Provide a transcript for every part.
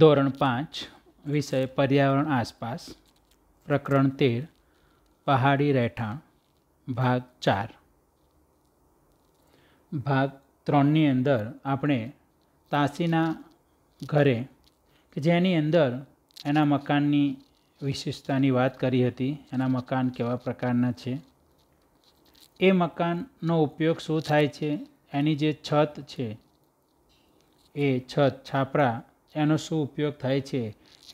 ધોરણ પાંચ વિષય પર્યાવરણ આસપાસ પ્રકરણ તેર પહાડી રહેઠાણ ભાગ ચાર ભાગ ત્રણની અંદર આપણે તાસીના ઘરે કે જેની અંદર એના મકાનની વિશેષતાની વાત કરી હતી એના મકાન કેવા પ્રકારના છે એ મકાનનો ઉપયોગ શું થાય છે એની જે છત છે એ છત છાપરા એનો શું ઉપયોગ થાય છે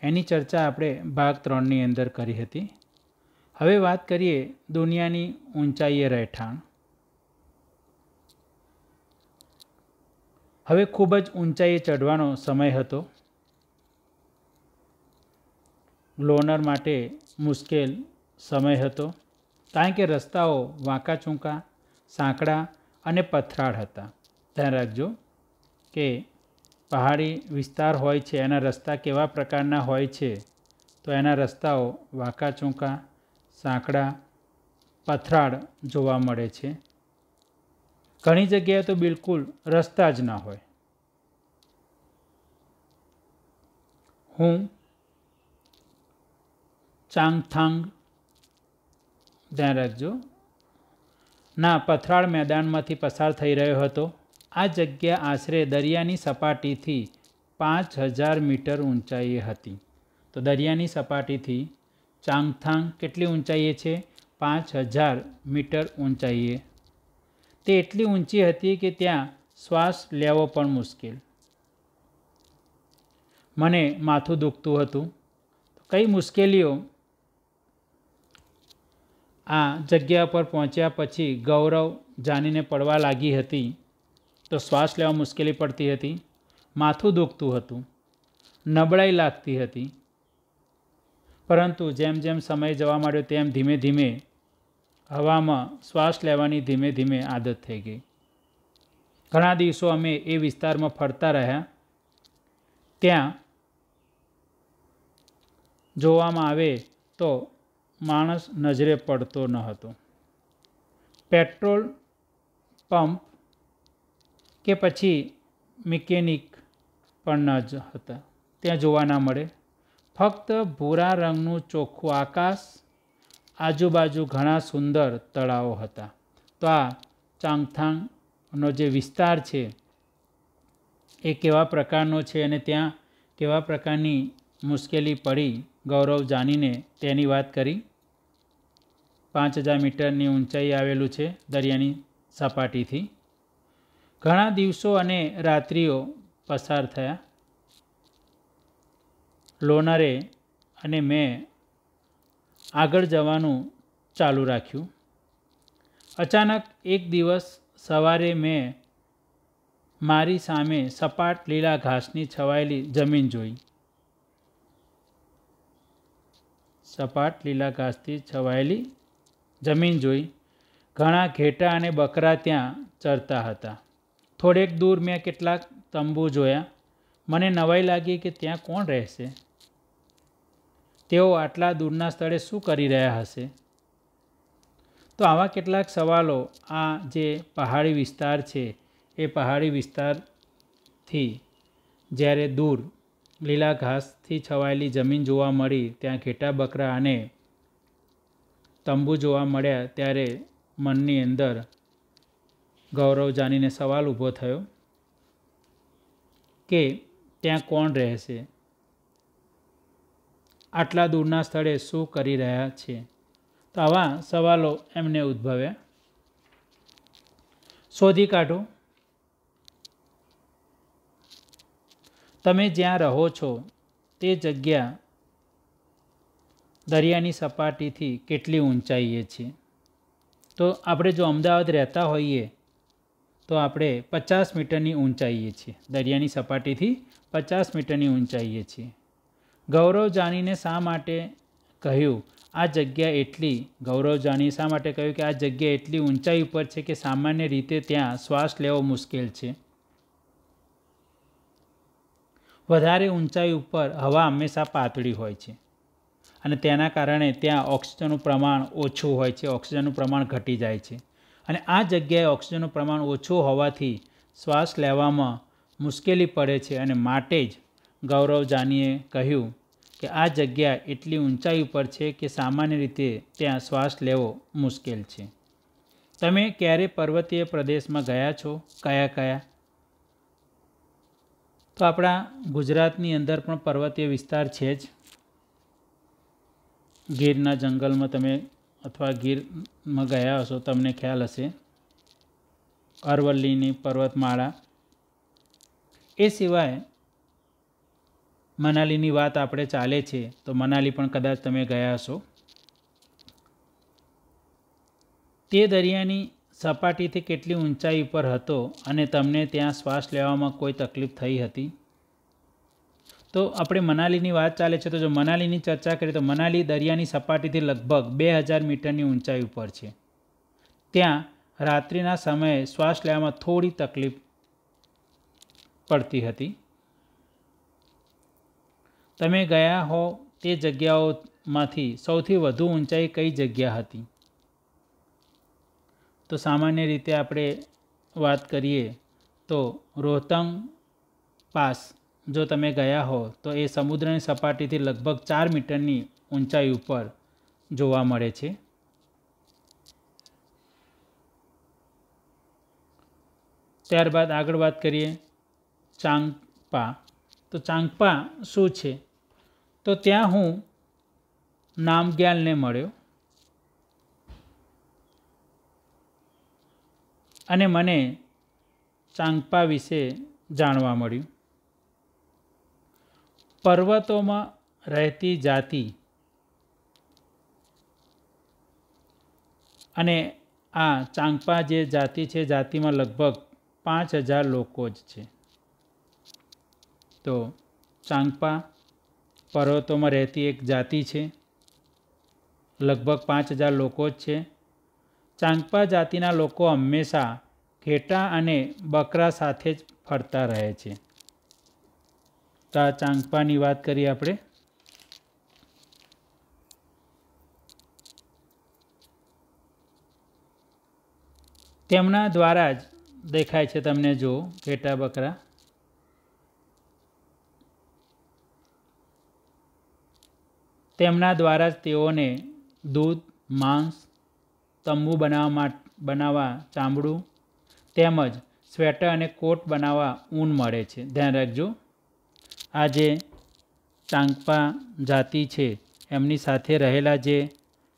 એની ચર્ચા આપણે ભાગ ત્રણની અંદર કરી હતી હવે વાત કરીએ દુનિયાની ઊંચાઈએ રહેઠાણ હવે ખૂબ જ ઊંચાઈએ ચઢવાનો સમય હતો લોનર માટે મુશ્કેલ સમય હતો કારણ કે રસ્તાઓ વાંકાચૂંકા સાંકડા અને પથરાળ હતા ધ્યાન રાખજો કે પહાડી વિસ્તાર હોય છે એના રસ્તા કેવા પ્રકારના હોય છે તો એના રસ્તાઓ વાંકાચૂંકા સાંકડા પથરાળ જોવા મળે છે ઘણી જગ્યાએ તો બિલકુલ રસ્તા જ ના હોય હું ચાંગથાંગ ધ્યાન રાખજો ના પથરાળ મેદાનમાંથી પસાર થઈ રહ્યો હતો આ જગ્યા આશરે દરિયાની સપાટીથી પાંચ હજાર મીટર ઊંચાઈએ હતી તો દરિયાની સપાટીથી ચાંગથાંગ કેટલી ઊંચાઈએ છે પાંચ હજાર મીટર ઊંચાઈએ તે એટલી ઊંચી હતી કે ત્યાં શ્વાસ લેવો પણ મુશ્કેલ મને માથું દુખતું હતું કઈ મુશ્કેલીઓ આ જગ્યા પર પહોંચ્યા પછી ગૌરવ જાનીને પડવા લાગી હતી તો શ્વાસ લેવા મુશ્કેલી પડતી હતી માથું દુખતું હતું નબળાઈ લાગતી હતી પરંતુ જેમ જેમ સમય જવા માંડ્યો તેમ ધીમે ધીમે હવામાં શ્વાસ લેવાની ધીમે ધીમે આદત થઈ ગઈ ઘણા દિવસો અમે એ વિસ્તારમાં ફરતા રહ્યા ત્યાં જોવામાં આવે તો માણસ નજરે પડતો ન હતો પેટ્રોલ પંપ કે પછી મિકેનિક પણ ન જ હતા ત્યાં જોવા ના મળે ફક્ત ભૂરા રંગનું ચોખ્ખું આકાશ આજુબાજુ ઘણા સુંદર તળાવો હતા તો આ ચાંગથાંગનો જે વિસ્તાર છે એ કેવા પ્રકારનો છે અને ત્યાં કેવા પ્રકારની મુશ્કેલી પડી ગૌરવ જાણીને તેની વાત કરી પાંચ હજાર મીટરની ઊંચાઈ આવેલું છે દરિયાની સપાટીથી ઘણા દિવસો અને રાત્રિઓ પસાર થયા લોનરે અને મેં આગળ જવાનું ચાલુ રાખ્યું અચાનક એક દિવસ સવારે મેં મારી સામે સપાટ લીલા ઘાસની છવાયેલી જમીન જોઈ સપાટ લીલા ઘાસથી છવાયેલી જમીન જોઈ ઘણા ઘેટા અને બકરા ત્યાં ચરતા હતા થોડેક દૂર મેં કેટલાક તંબુ જોયા મને નવાઈ લાગી કે ત્યાં કોણ રહેશે તેઓ આટલા દૂરના સ્થળે શું કરી રહ્યા હશે તો આવા કેટલાક સવાલો આ જે પહાડી વિસ્તાર છે એ પહાડી વિસ્તારથી જ્યારે દૂર લીલા ઘાસથી છવાયેલી જમીન જોવા મળી ત્યાં ઘેટા બકરા અને તંબુ જોવા મળ્યા ત્યારે મનની અંદર ગૌરવ જાનીને સવાલ ઊભો થયો કે ત્યાં કોણ રહેશે આટલા દૂરના સ્થળે શું કરી રહ્યા છે તો આવા સવાલો એમને ઉદ્ભવ્યા શોધી કાઢો તમે જ્યાં રહો છો તે જગ્યા દરિયાની સપાટીથી કેટલી ઊંચાઈએ છે તો આપણે જો અમદાવાદ રહેતા હોઈએ તો આપણે પચાસ મીટરની ઊંચાઈએ છીએ દરિયાની સપાટીથી પચાસ મીટરની ઊંચાઈએ છીએ ગૌરવ જાનીને શા માટે કહ્યું આ જગ્યા એટલી ગૌરવ જાનીએ શા માટે કહ્યું કે આ જગ્યા એટલી ઊંચાઈ ઉપર છે કે સામાન્ય રીતે ત્યાં શ્વાસ લેવો મુશ્કેલ છે વધારે ઊંચાઈ ઉપર હવા હંમેશા પાતળી હોય છે અને તેના કારણે ત્યાં ઓક્સિજનનું પ્રમાણ ઓછું હોય છે ઓક્સિજનનું પ્રમાણ ઘટી જાય છે અને આ જગ્યાએ ઓક્સિજનનું પ્રમાણ ઓછું હોવાથી શ્વાસ લેવામાં મુશ્કેલી પડે છે અને માટે જ ગૌરવ જાનીએ કહ્યું કે આ જગ્યા એટલી ઊંચાઈ ઉપર છે કે સામાન્ય રીતે ત્યાં શ્વાસ લેવો મુશ્કેલ છે તમે ક્યારે પર્વતીય પ્રદેશમાં ગયા છો કયા કયા તો આપણા ગુજરાતની અંદર પણ પર્વતીય વિસ્તાર છે જ ગીરના જંગલમાં તમે અથવા ગીરમાં ગયા હશો તમને ખ્યાલ હશે અરવલ્લીની પર્વતમાળા એ સિવાય મનાલીની વાત આપણે ચાલે છે તો મનાલી પણ કદાચ તમે ગયા હશો તે દરિયાની સપાટીથી કેટલી ઊંચાઈ ઉપર હતો અને તમને ત્યાં શ્વાસ લેવામાં કોઈ તકલીફ થઈ હતી તો આપણે મનાલીની વાત ચાલે છે તો જો મનાલીની ચર્ચા કરીએ તો મનાલી દરિયાની સપાટીથી લગભગ બે હજાર મીટરની ઊંચાઈ ઉપર છે ત્યાં રાત્રિના સમયે શ્વાસ લેવામાં થોડી તકલીફ પડતી હતી તમે ગયા હો તે જગ્યાઓમાંથી સૌથી વધુ ઊંચાઈ કઈ જગ્યા હતી તો સામાન્ય રીતે આપણે વાત કરીએ તો રોહતંગ પાસ જો તમે ગયા હો તો એ સમુદ્રની સપાટીથી લગભગ ચાર મીટરની ઊંચાઈ ઉપર જોવા મળે છે ત્યારબાદ આગળ વાત કરીએ ચાંગપા તો ચાંગપા શું છે તો ત્યાં હું નામગ્યાલને મળ્યો અને મને ચાંગપા વિશે જાણવા મળ્યું પર્વતોમાં રહેતી જાતિ અને આ ચાંગપા જે જાતિ છે જાતિમાં લગભગ પાંચ હજાર લોકો જ છે તો ચાંગપા પર્વતોમાં રહેતી એક જાતિ છે લગભગ પાંચ હજાર લોકો જ છે ચાંગપા જાતિના લોકો હંમેશા ઘેટા અને બકરા સાથે જ ફરતા રહે છે તો આ ચાંગપાની વાત કરીએ આપણે તેમના દ્વારા જ દેખાય છે તમને જો ઘેટા બકરા તેમના દ્વારા જ તેઓને દૂધ માંસ તંબુ બનાવવા બનાવવા ચામડું તેમજ સ્વેટર અને કોટ બનાવવા ઊન મળે છે ધ્યાન રાખજો આ જે ચાંગપા જાતિ છે એમની સાથે રહેલા જે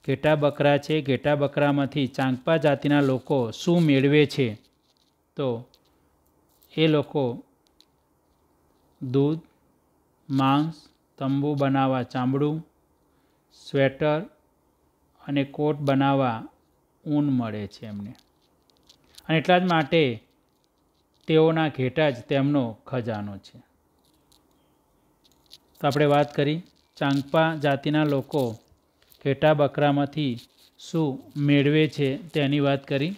ઘેટા બકરા છે ઘેટા બકરામાંથી ચાંગપા જાતિના લોકો શું મેળવે છે તો એ લોકો દૂધ માંસ તંબુ બનાવવા ચામડું સ્વેટર અને કોટ બનાવવા ઊન મળે છે એમને અને એટલા જ માટે તેઓના ઘેટા જ તેમનો ખજાનો છે તો આપણે વાત કરી ચાંગપા જાતિના લોકો ઘેટા બકરામાંથી શું મેળવે છે તેની વાત કરી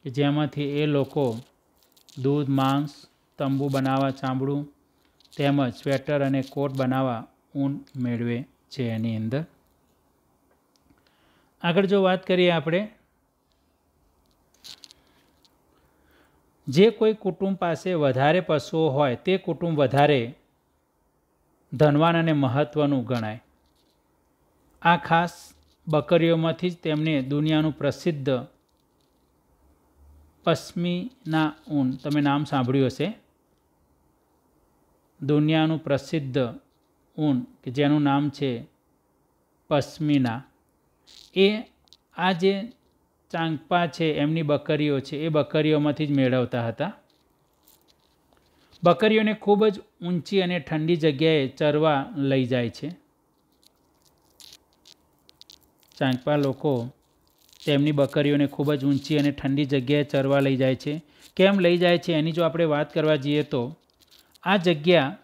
કે જેમાંથી એ લોકો દૂધ માંસ તંબુ બનાવવા ચામડું તેમજ સ્વેટર અને કોટ બનાવવા ઊન મેળવે છે એની અંદર આગળ જો વાત કરીએ આપણે જે કોઈ કુટુંબ પાસે વધારે પશુઓ હોય તે કુટુંબ વધારે ધનવાન અને મહત્ત્વનું ગણાય આ ખાસ બકરીઓમાંથી જ તેમણે દુનિયાનું પ્રસિદ્ધ પશ્મિના ઊન તમે નામ સાંભળ્યું હશે દુનિયાનું પ્રસિદ્ધ ઊન કે જેનું નામ છે પશ્મિના એ આ જે ચાંગપા છે એમની બકરીઓ છે એ બકરીઓમાંથી જ મેળવતા હતા બકરીઓને ખૂબ જ ઊંચી અને ઠંડી જગ્યાએ ચરવા લઈ જાય છે ચાંચપા લોકો તેમની બકરીઓને ખૂબ જ ઊંચી અને ઠંડી જગ્યાએ ચરવા લઈ જાય છે કેમ લઈ જાય છે એની જો આપણે વાત કરવા જઈએ તો આ જગ્યા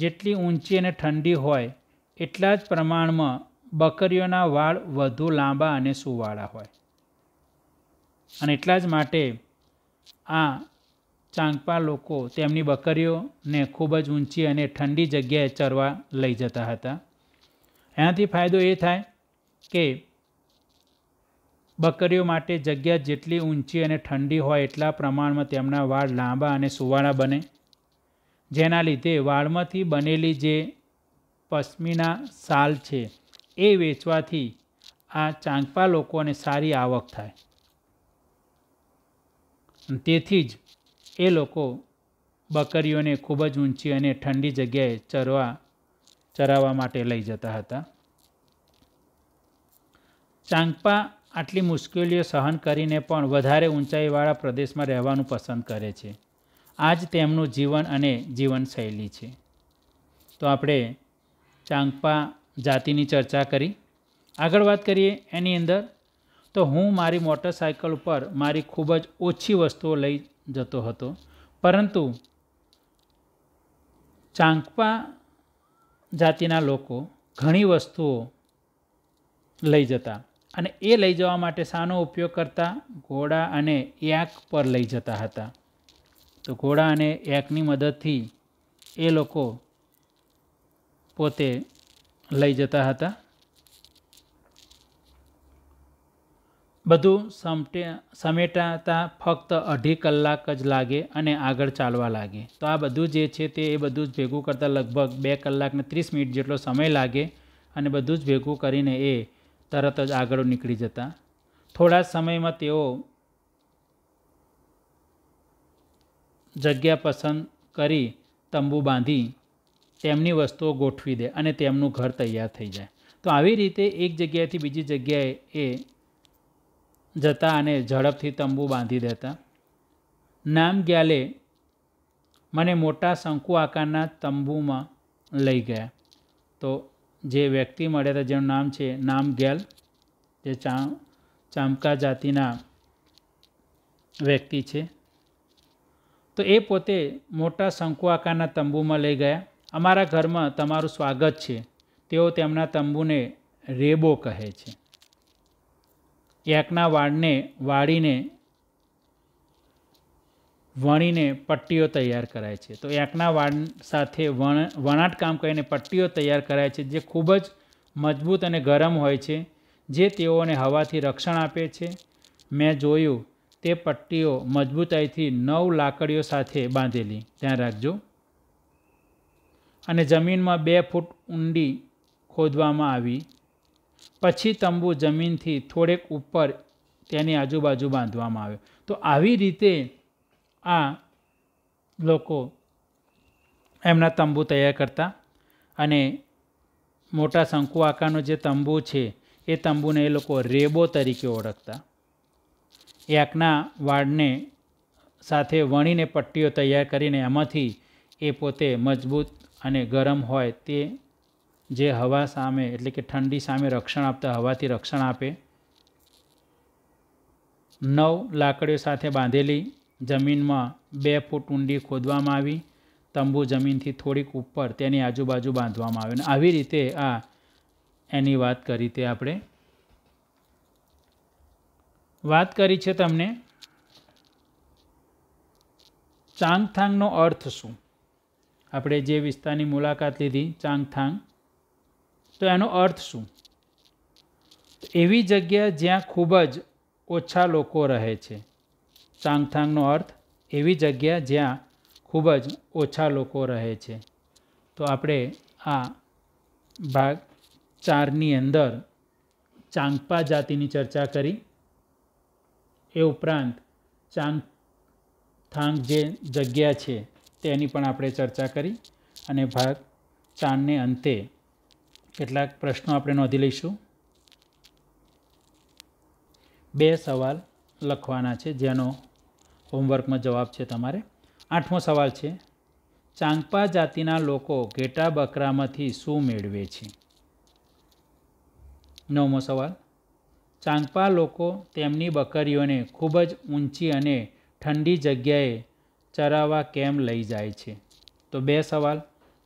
જેટલી ઊંચી અને ઠંડી હોય એટલા જ પ્રમાણમાં બકરીઓના વાળ વધુ લાંબા અને સુવાળા હોય અને એટલા જ માટે આ ચાંગપા લોકો તેમની બકરીઓને ખૂબ જ ઊંચી અને ઠંડી જગ્યાએ ચરવા લઈ જતા હતા એનાથી ફાયદો એ થાય કે બકરીઓ માટે જગ્યા જેટલી ઊંચી અને ઠંડી હોય એટલા પ્રમાણમાં તેમના વાળ લાંબા અને સુવાળા બને જેના લીધે વાળમાંથી બનેલી જે પશ્મિના સાલ છે એ વેચવાથી આ ચાંગપા લોકોને સારી આવક થાય તેથી જ એ લોકો બકરીઓને ખૂબ જ ઊંચી અને ઠંડી જગ્યાએ ચરવા ચરાવવા માટે લઈ જતા હતા ચાંગપા આટલી મુશ્કેલીઓ સહન કરીને પણ વધારે ઊંચાઈવાળા પ્રદેશમાં રહેવાનું પસંદ કરે છે આ જ તેમનું જીવન અને જીવનશૈલી છે તો આપણે ચાંગપા જાતિની ચર્ચા કરી આગળ વાત કરીએ એની અંદર તો હું મારી મોટરસાયકલ ઉપર મારી ખૂબ જ ઓછી વસ્તુઓ લઈ જતો હતો પરંતુ ચાંકપા જાતિના લોકો ઘણી વસ્તુઓ લઈ જતા અને એ લઈ જવા માટે શાનો ઉપયોગ કરતા ઘોડા અને એક પર લઈ જતા હતા તો ઘોડા અને એકની મદદથી એ લોકો પોતે લઈ જતા હતા બધું સમટે સમેટાતા ફક્ત અઢી કલાક જ લાગે અને આગળ ચાલવા લાગે તો આ બધું જે છે તે એ બધું જ ભેગું કરતાં લગભગ બે કલાકને ત્રીસ મિનિટ જેટલો સમય લાગે અને બધું જ ભેગું કરીને એ તરત જ આગળ નીકળી જતા થોડા સમયમાં તેઓ જગ્યા પસંદ કરી તંબુ બાંધી તેમની વસ્તુઓ ગોઠવી દે અને તેમનું ઘર તૈયાર થઈ જાય તો આવી રીતે એક જગ્યાએથી બીજી જગ્યાએ એ જતા અને ઝડપથી તંબુ બાંધી દેતા નામ ગ્યાલે મને મોટા શંકુ આકારના તંબુમાં લઈ ગયા તો જે વ્યક્તિ મળ્યા હતા જેનું નામ છે નામ ગ્યાલ જે ચા ચામકા જાતિના વ્યક્તિ છે તો એ પોતે મોટા શંકુ આકારના તંબુમાં લઈ ગયા અમારા ઘરમાં તમારું સ્વાગત છે તેઓ તેમના તંબુને રેબો કહે છે એકના વાળને વાળીને વણીને પટ્ટીઓ તૈયાર કરાય છે તો એકના વાળ સાથે વણ વણાટ કામ કરીને પટ્ટીઓ તૈયાર કરાય છે જે ખૂબ જ મજબૂત અને ગરમ હોય છે જે તેઓને હવાથી રક્ષણ આપે છે મેં જોયું તે પટ્ટીઓ મજબૂતાઈથી નવ લાકડીઓ સાથે બાંધેલી ધ્યાન રાખજો અને જમીનમાં બે ફૂટ ઊંડી ખોદવામાં આવી પછી તંબુ જમીનથી થોડેક ઉપર તેની આજુબાજુ બાંધવામાં આવ્યો તો આવી રીતે આ લોકો એમના તંબુ તૈયાર કરતા અને મોટા શંકુ આકારનો જે તંબુ છે એ તંબુને એ લોકો રેબો તરીકે ઓળખતા યાકના વાડને સાથે વણીને પટ્ટીઓ તૈયાર કરીને એમાંથી એ પોતે મજબૂત અને ગરમ હોય તે જે હવા સામે એટલે કે ઠંડી સામે રક્ષણ આપતા હવાથી રક્ષણ આપે નવ લાકડીઓ સાથે બાંધેલી જમીનમાં બે ફૂટ ઊંડી ખોદવામાં આવી તંબુ જમીનથી થોડીક ઉપર તેની આજુબાજુ બાંધવામાં આવે અને આવી રીતે આ એની વાત કરી તે આપણે વાત કરી છે તમને ચાંગથાંગનો અર્થ શું આપણે જે વિસ્તારની મુલાકાત લીધી ચાંગથાંગ તો એનો અર્થ શું એવી જગ્યા જ્યાં ખૂબ જ ઓછા લોકો રહે છે ચાંગથાંગનો અર્થ એવી જગ્યા જ્યાં ખૂબ જ ઓછા લોકો રહે છે તો આપણે આ ભાગ ચારની અંદર ચાંગપા જાતિની ચર્ચા કરી એ ઉપરાંત ચાંગથાંગ જે જગ્યા છે તેની પણ આપણે ચર્ચા કરી અને ભાગ ચારને અંતે કેટલાક પ્રશ્નો આપણે નોંધી લઈશું બે સવાલ લખવાના છે જેનો હોમવર્કમાં જવાબ છે તમારે આઠમો સવાલ છે ચાંગપા જાતિના લોકો ઘેટા બકરામાંથી શું મેળવે છે નવમો સવાલ ચાંગપા લોકો તેમની બકરીઓને ખૂબ જ ઊંચી અને ઠંડી જગ્યાએ ચરાવવા કેમ લઈ જાય છે તો બે સવાલ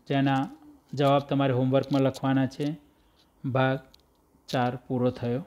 જેના જવાબ તમારે હોમવર્કમાં લખવાના છે ભાગ ચાર પૂરો થયો